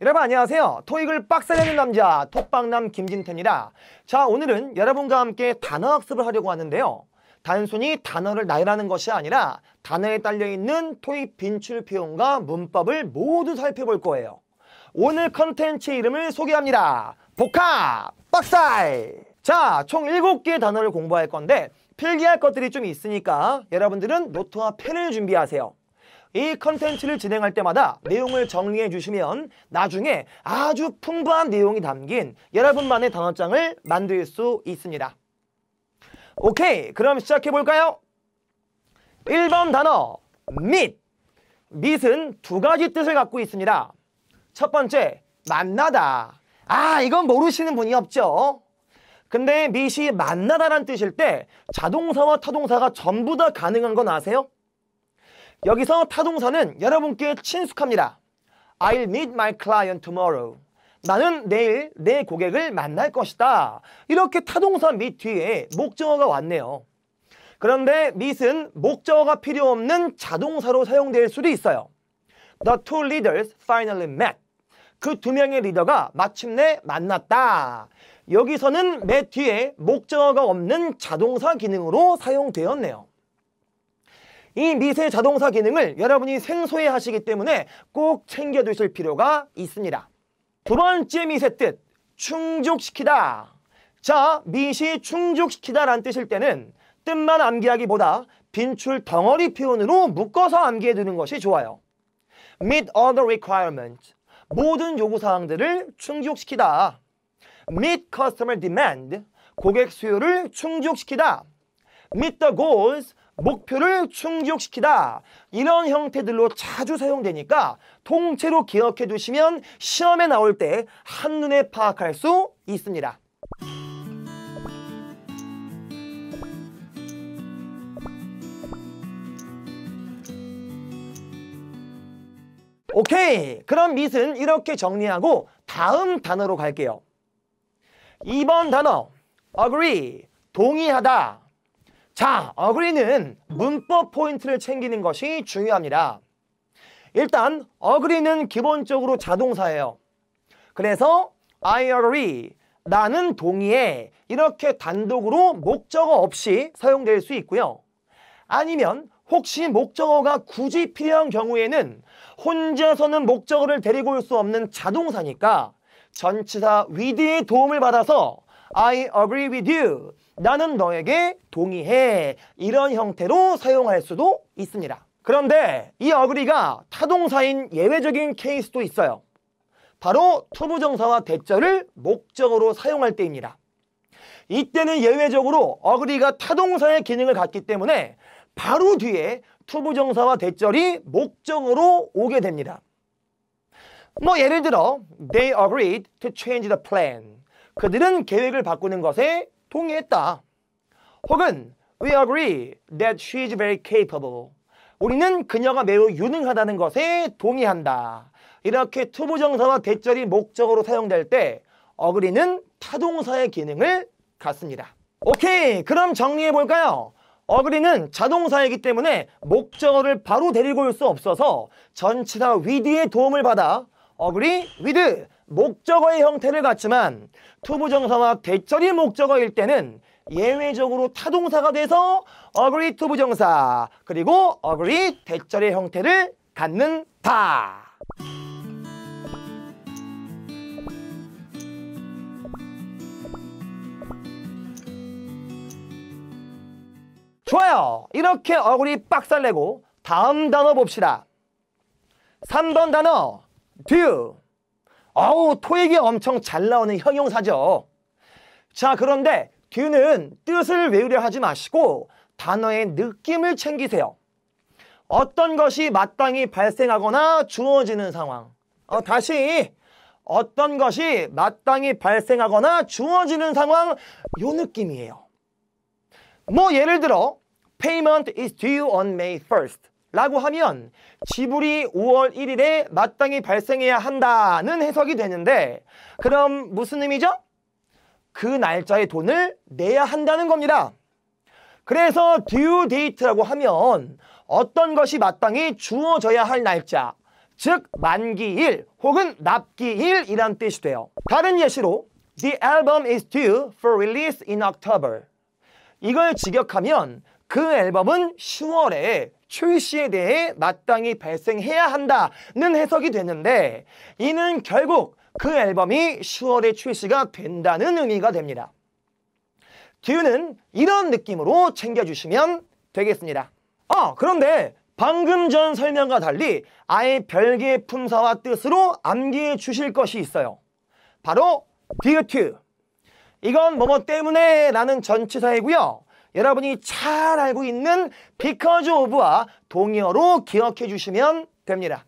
여러분 안녕하세요. 토익을 빡세내는 남자 톡방남 김진태입니다. 자 오늘은 여러분과 함께 단어 학습을 하려고 하는데요. 단순히 단어를 나열하는 것이 아니라 단어에 딸려있는 토익 빈출 표현과 문법을 모두 살펴볼 거예요. 오늘 컨텐츠 이름을 소개합니다. 복합 빡살 자총 7개의 단어를 공부할 건데 필기할 것들이 좀 있으니까 여러분들은 노트와 펜을 준비하세요. 이 컨텐츠를 진행할 때마다 내용을 정리해 주시면 나중에 아주 풍부한 내용이 담긴 여러분만의 단어장을 만들 수 있습니다. 오케이, 그럼 시작해 볼까요? 1번 단어, 밋. 밋은 두 가지 뜻을 갖고 있습니다. 첫 번째, 만나다. 아, 이건 모르시는 분이 없죠. 근데 밑이 만나다란 뜻일 때 자동사와 타동사가 전부 다 가능한 건 아세요? 여기서 타동사는 여러분께 친숙합니다. I'll meet my client tomorrow. 나는 내일 내 고객을 만날 것이다. 이렇게 타동사 및 뒤에 목적어가 왔네요. 그런데 meet은 목적어가 필요 없는 자동사로 사용될 수도 있어요. The two leaders finally met. 그 두 명의 리더가 마침내 만났다. 여기서는 met 뒤에 목적어가 없는 자동사 기능으로 사용되었네요. 이 미세 자동차 기능을 여러분이 생소해 하시기 때문에 꼭 챙겨두실 필요가 있습니다. 두 번째 미세 뜻, 충족시키다. 자, 미시 충족시키다란 뜻일 때는 뜻만 암기하기보다 빈출 덩어리 표현으로 묶어서 암기해두는 것이 좋아요. Meet all the requirements. 모든 요구사항들을 충족시키다. Meet customer demand. 고객 수요를 충족시키다. Meet the goals. 목표를 충족시키다 이런 형태들로 자주 사용되니까 통째로 기억해 두시면 시험에 나올 때 한눈에 파악할 수 있습니다. 오케이! 그럼 밑은 이렇게 정리하고 다음 단어로 갈게요. 2번 단어 agree, 동의하다 자, 어그리는 문법 포인트를 챙기는 것이 중요합니다. 일단 어그리는 기본적으로 자동사예요. 그래서 I agree, 나는 동의해 이렇게 단독으로 목적어 없이 사용될 수 있고요. 아니면 혹시 목적어가 굳이 필요한 경우에는 혼자서는 목적어를 데리고 올 수 없는 자동사니까 전치사 위드의 도움을 받아서 I agree with you. 나는 너에게 동의해. 이런 형태로 사용할 수도 있습니다. 그런데 이 어그리가 타동사인 예외적인 케이스도 있어요. 바로 투부정사와 대절을 목적으로 사용할 때입니다. 이때는 예외적으로 어그리가 타동사의 기능을 갖기 때문에 바로 뒤에 투부정사와 대절이 목적으로 오게 됩니다. 뭐 예를 들어 They agreed to change the plan. 그들은 계획을 바꾸는 것에 동의했다. 혹은 We agree that she is very capable. 우리는 그녀가 매우 유능하다는 것에 동의한다. 이렇게 투부정사와 대절이 목적으로 사용될 때 어그리는 타동사의 기능을 갖습니다. 오케이 그럼 정리해볼까요? 어그리는 자동사이기 때문에 목적어를 바로 데리고 올 수 없어서 전치사 위드의 도움을 받아 어그리 위드 목적어의 형태를 갖지만 투부정사와 대절이 목적어일 때는 예외적으로 타동사가 돼서 agree 투부정사 그리고 agree 대절의 형태를 갖는다. 좋아요. 이렇게 어글이 빡살내고 다음 단어 봅시다. 3번 단어 듀. 아우 토익이 엄청 잘 나오는 형용사죠. 자 그런데 뒤는 뜻을 외우려 하지 마시고 단어의 느낌을 챙기세요. 어떤 것이 마땅히 발생하거나 주어지는 상황. 어, 다시 어떤 것이 마땅히 발생하거나 주어지는 상황 요 느낌이에요. 뭐 예를 들어 payment is due on May 1st. 라고 하면 지불이 5월 1일에 마땅히 발생해야 한다는 해석이 되는데 그럼 무슨 의미죠? 그 날짜에 돈을 내야 한다는 겁니다. 그래서 due date라고 하면 어떤 것이 마땅히 주어져야 할 날짜 즉 만기일 혹은 납기일이란 뜻이 돼요. 다른 예시로 The album is due for release in October 이걸 직역하면 그 앨범은 10월에 출시에 대해 마땅히 발생해야 한다는 해석이 됐는데 이는 결국 그 앨범이 10월에 출시가 된다는 의미가 됩니다. 듀는 이런 느낌으로 챙겨주시면 되겠습니다. 아 그런데 방금 전 설명과 달리 아예 별개의 품사와 뜻으로 암기해 주실 것이 있어요. 바로 디어튜 이건 뭐 뭐 때문에 라는 전치사이고요. 여러분이 잘 알고 있는 because of와 동의어로 기억해 주시면 됩니다.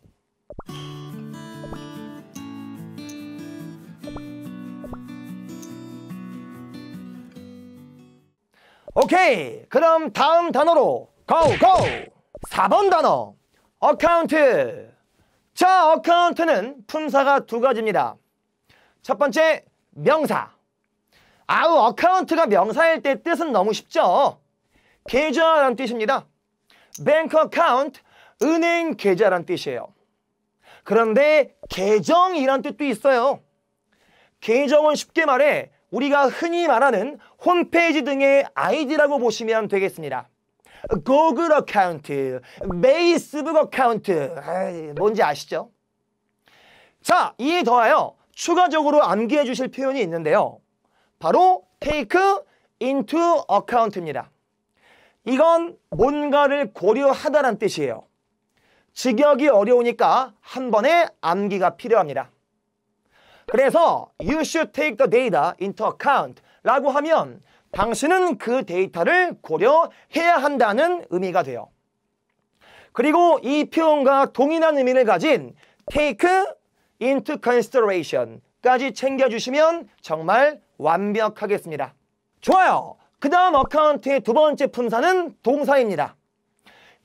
오케이 그럼 다음 단어로 고고 4번 단어 어카운트 자 어카운트는 품사가 두 가지입니다 첫 번째 명사 아우 어카운트가 명사일 때 뜻은 너무 쉽죠. 계좌란 뜻입니다. 뱅크 어카운트, 은행 계좌란 뜻이에요. 그런데 계정이란 뜻도 있어요. 계정은 쉽게 말해 우리가 흔히 말하는 홈페이지 등의 아이디라고 보시면 되겠습니다. 고글 어카운트, 메이스북 어카운트, 뭔지 아시죠? 자, 이에 더하여 추가적으로 암기해 주실 표현이 있는데요. 바로 take into account입니다. 이건 뭔가를 고려하다란 뜻이에요. 직역이 어려우니까 한 번에 암기가 필요합니다. 그래서 you should take the data into account 라고 하면 당신은 그 데이터를 고려해야 한다는 의미가 돼요. 그리고 이 표현과 동일한 의미를 가진 take into consideration까지 챙겨주시면 정말 완벽하겠습니다. 좋아요. 그 다음 어카운트의 두 번째 품사는 동사입니다.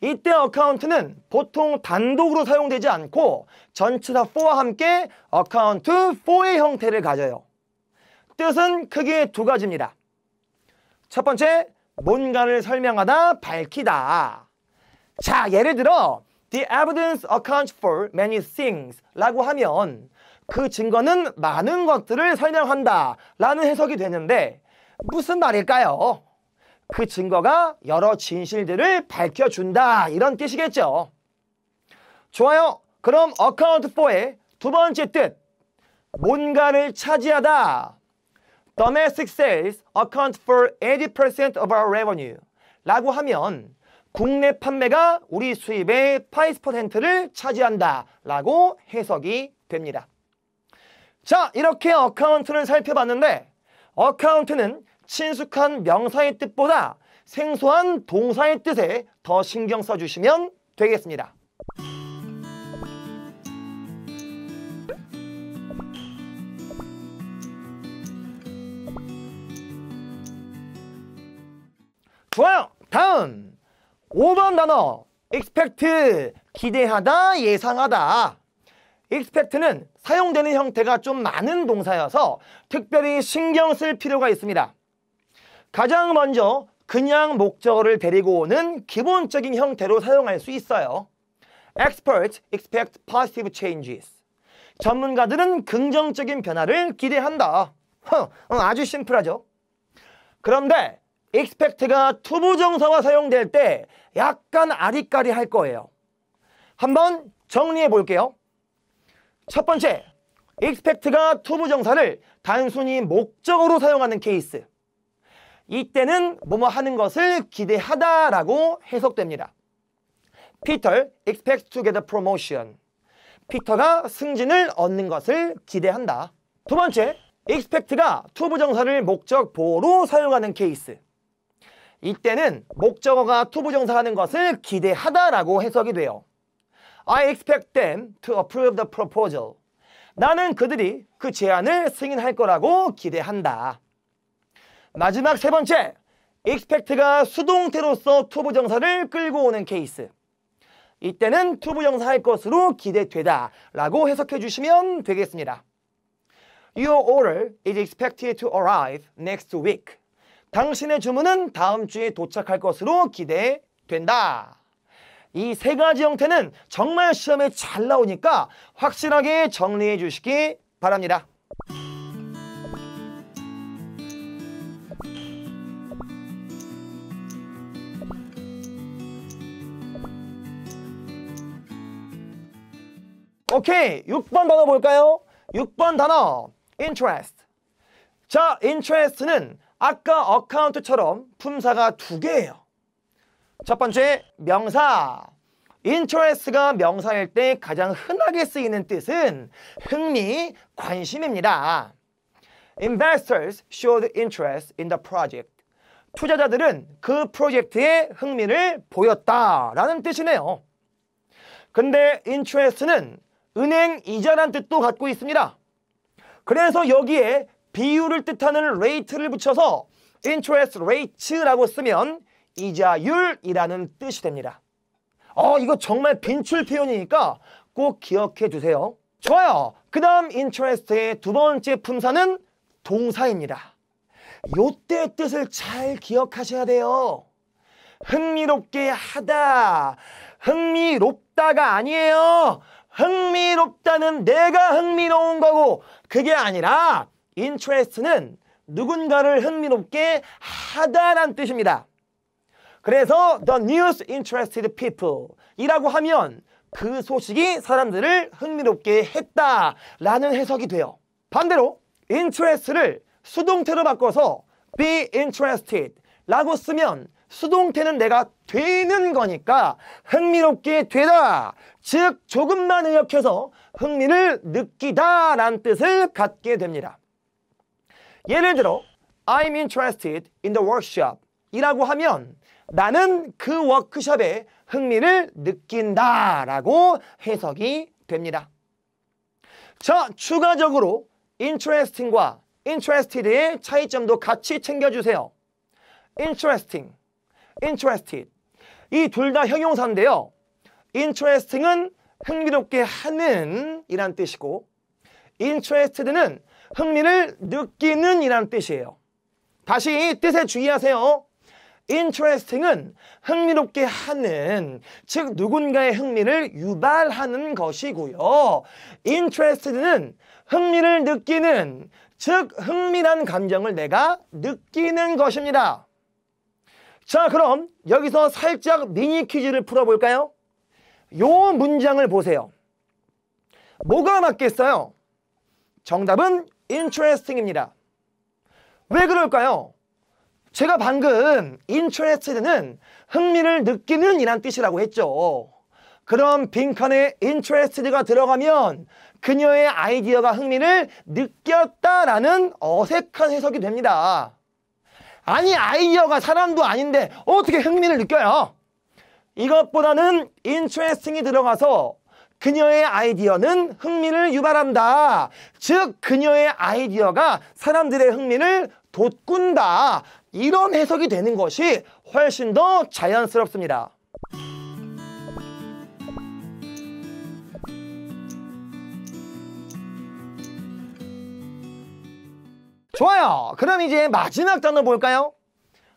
이때 어카운트는 보통 단독으로 사용되지 않고 전치사 4와 함께 어카운트 4의 형태를 가져요. 뜻은 크게 두 가지입니다. 첫 번째, 뭔가를 설명하다, 밝히다. 자, 예를 들어 The evidence accounts for many things 라고 하면 그 증거는 많은 것들을 설명한다 라는 해석이 되는데 무슨 말일까요? 그 증거가 여러 진실들을 밝혀준다 이런 뜻이겠죠. 좋아요. 그럼 어카운트 4의 두 번째 뜻 뭔가를 차지하다 Domestic sales account for 80% of our revenue 라고 하면 국내 판매가 우리 수입의 80%를 차지한다 라고 해석이 됩니다. 자 이렇게 어카운트를 살펴봤는데 어카운트는 친숙한 명사의 뜻보다 생소한 동사의 뜻에 더 신경 써주시면 되겠습니다. 좋아요. 다음 5번 단어 expect 기대하다 예상하다 expect는 사용되는 형태가 좀 많은 동사여서 특별히 신경 쓸 필요가 있습니다. 가장 먼저 그냥 목적어를 데리고 오는 기본적인 형태로 사용할 수 있어요. Experts expect positive changes. 전문가들은 긍정적인 변화를 기대한다. 어, 아주 심플하죠. 그런데 expect가 투부정사와 사용될 때 약간 아리까리 할 거예요. 한번 정리해 볼게요. 첫 번째, expect가 투부정사를 단순히 목적으로 사용하는 케이스. 이때는 뭐뭐 하는 것을 기대하다라고 해석됩니다. Peter expects to get a promotion. 피터가 승진을 얻는 것을 기대한다. 두 번째, expect가 투부정사를 목적 보호로 사용하는 케이스. 이때는 목적어가 투부정사하는 것을 기대하다라고 해석이 돼요. I expect them to approve the proposal. 나는 그들이 그 제안을 승인할 거라고 기대한다. 마지막 세 번째, expect가 수동태로서 투부 정사를 끌고 오는 케이스. 이때는 투부 정사할 것으로 기대되다 라고 해석해 주시면 되겠습니다. Your order is expected to arrive next week. 당신의 주문은 다음 주에 도착할 것으로 기대된다. 이세 가지 형태는 정말 시험에 잘 나오니까 확실하게 정리해 주시기 바랍니다. 오케이, 6번 단어 볼까요? 6번 단어, interest. 자, interest는 아까 account처럼 품사가 두 개예요. 첫 번째 명사 interest가 명사일 때 가장 흔하게 쓰이는 뜻은 흥미, 관심입니다. Investors showed interest in the project. 투자자들은 그 프로젝트에 흥미를 보였다라는 뜻이네요. 근데 interest는 은행 이자란 뜻도 갖고 있습니다. 그래서 여기에 비율을 뜻하는 rate를 붙여서 interest rate라고 쓰면 이자율이라는 뜻이 됩니다. 어, 이거 정말 빈출 표현이니까 꼭 기억해 주세요. 좋아요. 그 다음 interest의 두 번째 품사는 동사입니다. 요때 뜻을 잘 기억하셔야 돼요. 흥미롭게 하다, 흥미롭다가 아니에요. 흥미롭다는 내가 흥미로운 거고 그게 아니라 interest는 누군가를 흥미롭게 하다란 뜻입니다. 그래서 the news interested people 이라고 하면 그 소식이 사람들을 흥미롭게 했다라는 해석이 돼요. 반대로 interest를 수동태로 바꿔서 be interested 라고 쓰면 수동태는 내가 되는 거니까 흥미롭게 되다 즉 조금만 의역해서 흥미를 느끼다 라는 뜻을 갖게 됩니다 예를 들어 I'm interested in the workshop 이라고 하면 나는 그 워크숍에 흥미를 느낀다라고 해석이 됩니다. 자, 추가적으로 interesting과 interested의 차이점도 같이 챙겨주세요. interesting, interested 이 둘 다 형용사인데요. interesting은 흥미롭게 하는 이란 뜻이고 interested는 흥미를 느끼는 이란 뜻이에요. 다시 뜻에 주의하세요. interesting은 흥미롭게 하는 즉 누군가의 흥미를 유발하는 것이고요. interested는 흥미를 느끼는 즉 흥미란 감정을 내가 느끼는 것입니다. 자 그럼 여기서 살짝 미니 퀴즈를 풀어볼까요? 요 문장을 보세요. 뭐가 맞겠어요? 정답은 interesting입니다. 왜 그럴까요? 제가 방금 interested는 흥미를 느끼는 이란 뜻이라고 했죠. 그럼 빈칸에 interested가 들어가면 그녀의 아이디어가 흥미를 느꼈다라는 어색한 해석이 됩니다. 아니 아이디어가 사람도 아닌데 어떻게 흥미를 느껴요? 이것보다는 interesting이 들어가서 그녀의 아이디어는 흥미를 유발한다. 즉 그녀의 아이디어가 사람들의 흥미를 돋군다. 이런 해석이 되는 것이 훨씬 더 자연스럽습니다. 좋아요. 그럼 이제 마지막 단어 볼까요?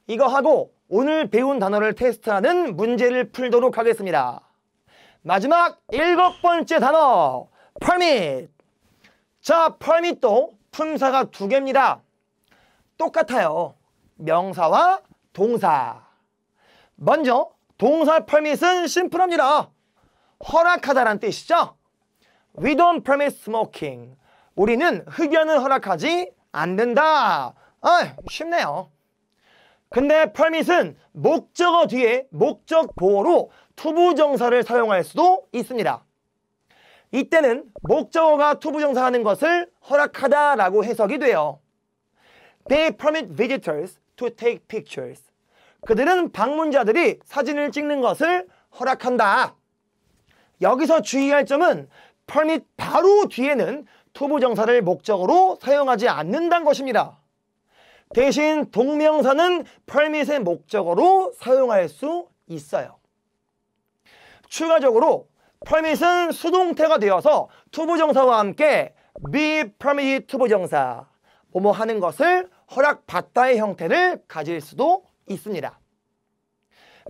이거 하고 오늘 배운 단어를 테스트하는 문제를 풀도록 하겠습니다. 마지막 일곱 번째 단어, permit. 자, permit도 품사가 두 개입니다. 똑같아요. 명사와 동사. 먼저 동사 permit은 심플합니다. 허락하다란 뜻이죠. We don't permit smoking. 우리는 흡연을 허락하지 않는다. 아, 쉽네요. 근데 permit은 목적어 뒤에 목적 보호로 투부정사를 사용할 수도 있습니다. 이때는 목적어가 투부정사하는 것을 허락하다라고 해석이 돼요. They permit visitors to take pictures. 그들은 방문자들이 사진을 찍는 것을 허락한다. 여기서 주의할 점은 permit 바로 뒤에는 투부정사를 목적으로 사용하지 않는다는 것입니다. 대신 동명사는 permit의 목적으로 사용할 수 있어요. 추가적으로 permit은 수동태가 되어서 투부정사와 함께 be permitted 투부정사 뭐뭐 하는 것을 허락받다의 형태를 가질 수도 있습니다.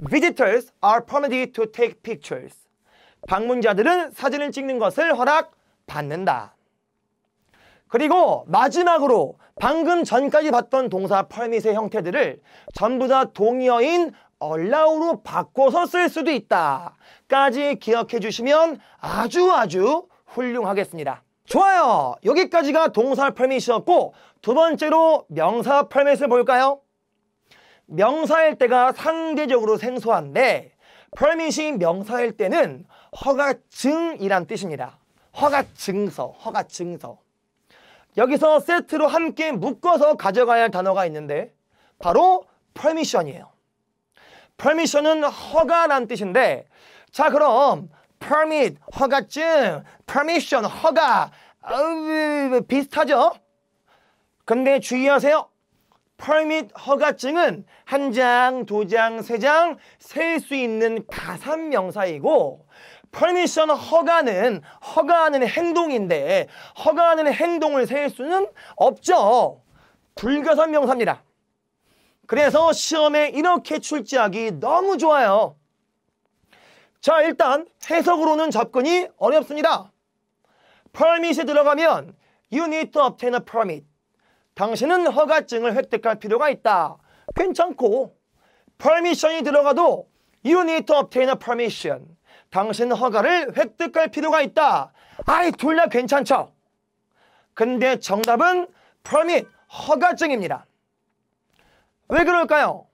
Visitors are permitted to take pictures. 방문자들은 사진을 찍는 것을 허락받는다. 그리고 마지막으로 방금 전까지 봤던 동사 permit의 형태들을 전부 다 동의어인 allow로 바꿔서 쓸 수도 있다. 까지 기억해 주시면 아주 아주 훌륭하겠습니다. 좋아요. 여기까지가 동사 펄밋이었고 두 번째로 명사 펄밋을 볼까요? 명사일 때가 상대적으로 생소한데 펄밋이 명사일 때는 허가증이란 뜻입니다. 허가증서, 허가증서. 여기서 세트로 함께 묶어서 가져가야 할 단어가 있는데 바로 펄미션이에요. 펄미션은 허가란 뜻인데 자 그럼 permit 허가증, permission 허가 어, 비슷하죠? 근데 주의하세요. permit 허가증은 한 장, 두 장, 세 장 셀 수 있는 가산 명사이고 permission 허가는 허가하는 행동인데 허가하는 행동을 셀 수는 없죠. 불가산 명사입니다. 그래서 시험에 이렇게 출제하기 너무 좋아요. 자 일단 해석으로는 접근이 어렵습니다. permit이 들어가면 you need to obtain a permit. 당신은 허가증을 획득할 필요가 있다. 괜찮고 permission이 들어가도 you need to obtain a permission. 당신 허가를 획득할 필요가 있다. 아이 둘 다 괜찮죠. 근데 정답은 permit, 허가증입니다. 왜 그럴까요?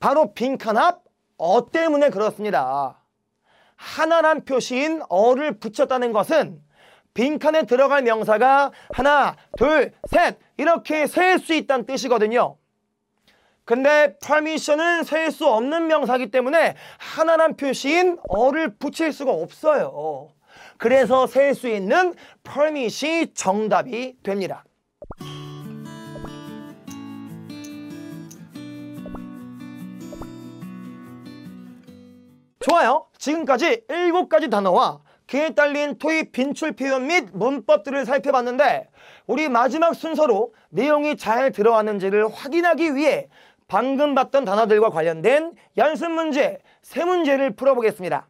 바로 빈칸 앞어 때문에 그렇습니다. 하나란 표시인 어를 붙였다는 것은 빈칸에 들어갈 명사가 하나, 둘, 셋 이렇게 셀 수 있다는 뜻이거든요. 근데 permission은 셀 수 없는 명사기 때문에 하나란 표시인 어를 붙일 수가 없어요. 그래서 셀 수 있는 permit이 정답이 됩니다. 좋아요. 지금까지 7가지 단어와 그에 딸린 토익 빈출 표현 및 문법들을 살펴봤는데 우리 마지막 순서로 내용이 잘 들어왔는지를 확인하기 위해 방금 봤던 단어들과 관련된 연습 문제 세문제를 풀어보겠습니다.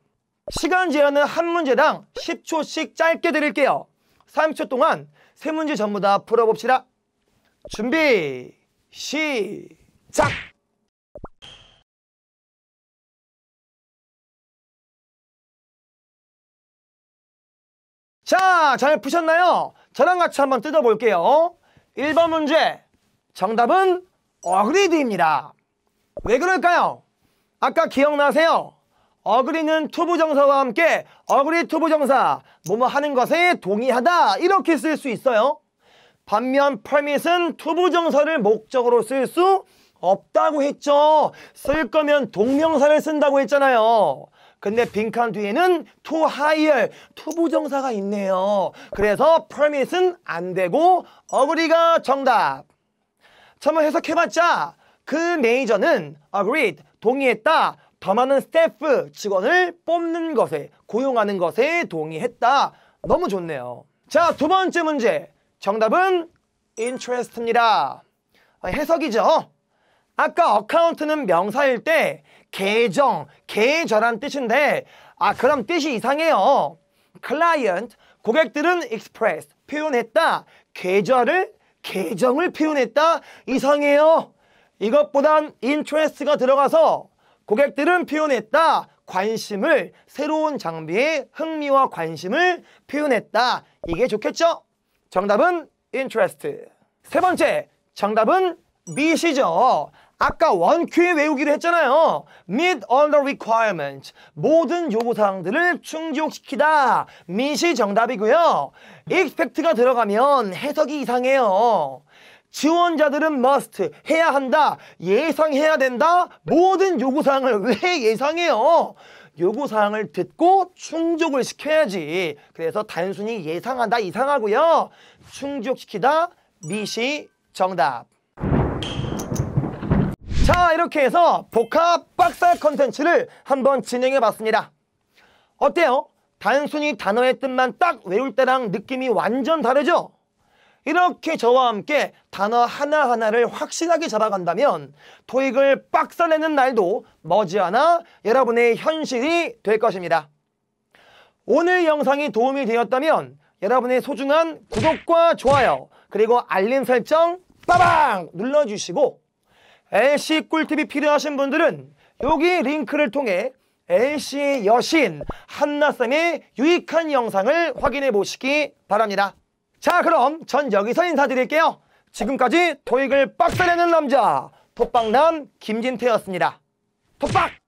시간 제한은 한 문제당 10초씩 짧게 드릴게요. 30초 동안 세문제 전부 다 풀어봅시다. 준비 시작! 자, 잘 푸셨나요? 저랑 같이 한번 뜯어볼게요. 1번 문제. 정답은 어그리드입니다. 왜 그럴까요? 아까 기억나세요? 어그리는 투부정사와 함께 어그리 투부정사, 뭐뭐 하는 것에 동의하다 이렇게 쓸 수 있어요. 반면 permit은 투부정사를 목적으로 쓸 수 없다고 했죠. 쓸 거면 동명사를 쓴다고 했잖아요. 근데 빈칸 뒤에는 to hire, 투부정사가 있네요. 그래서 permit은 안 되고 agree가 정답. 한번 해석해봤자 그 매니저는 agreed, 동의했다. 더 많은 스태프, 직원을 뽑는 것에, 고용하는 것에 동의했다. 너무 좋네요. 자, 두 번째 문제. 정답은 interest입니다. 아, 해석이죠. 아까 a c c o u n t 는 명사일 때 계정, 계절한 뜻인데 아 그럼 뜻이 이상해요. 클라이언트, 고객들은 express, 표현했다. 계절을, 계정을 표현했다. 이상해요. 이것보단 인트레스가 들어가서 고객들은 표현했다. 관심을, 새로운 장비에 흥미와 관심을 표현했다. 이게 좋겠죠? 정답은 interest. 세 번째, 정답은 미시죠. 아까 원큐에 외우기로 했잖아요. Meet all the requirements. 모든 요구사항들을 충족시키다. meet이 정답이고요. expect가 들어가면 해석이 이상해요. 지원자들은 must, 해야 한다, 예상해야 된다, 모든 요구사항을 왜 예상해요? 요구사항을 듣고 충족을 시켜야지. 그래서 단순히 예상한다, 이상하고요. 충족시키다, 미시, 정답. 자 이렇게 해서 복합 빡살 컨텐츠를 한번 진행해봤습니다. 어때요? 단순히 단어의 뜻만 딱 외울 때랑 느낌이 완전 다르죠? 이렇게 저와 함께 단어 하나하나를 확실하게 잡아간다면 토익을 빡살내는 날도 머지않아 여러분의 현실이 될 것입니다. 오늘 영상이 도움이 되었다면 여러분의 소중한 구독과 좋아요 그리고 알림 설정 빠방 눌러주시고 LC 꿀팁이 필요하신 분들은 여기 링크를 통해 LC 여신 한나쌤의 유익한 영상을 확인해 보시기 바랍니다. 자 그럼 전 여기서 인사드릴게요. 지금까지 토익을 빡세내는 남자 톡박남 김진태였습니다. 톡박!